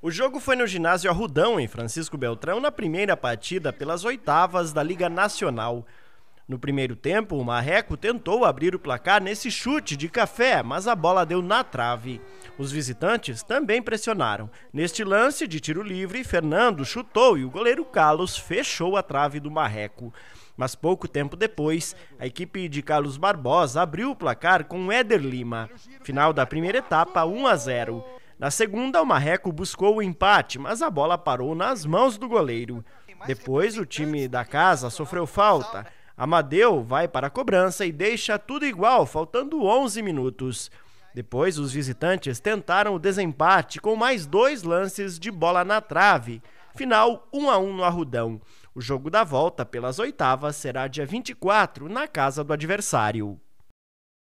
O jogo foi no ginásio Arrudão, em Francisco Beltrão, na primeira partida pelas oitavas da Liga Nacional. No primeiro tempo, o Marreco tentou abrir o placar nesse chute de café, mas a bola deu na trave. Os visitantes também pressionaram. Neste lance de tiro livre, Fernando chutou e o goleiro Carlos fechou a trave do Marreco. Mas pouco tempo depois, a equipe de Carlos Barbosa abriu o placar com Éder Lima. Final da primeira etapa, 1 a 0. Na segunda, o Marreco buscou o empate, mas a bola parou nas mãos do goleiro. Depois, o time da casa sofreu falta. Amadeu vai para a cobrança e deixa tudo igual, faltando 11 minutos. Depois, os visitantes tentaram o desempate com mais dois lances de bola na trave. Final 1 a 1 no Arrudão. O jogo da volta pelas oitavas será dia 24 na casa do adversário.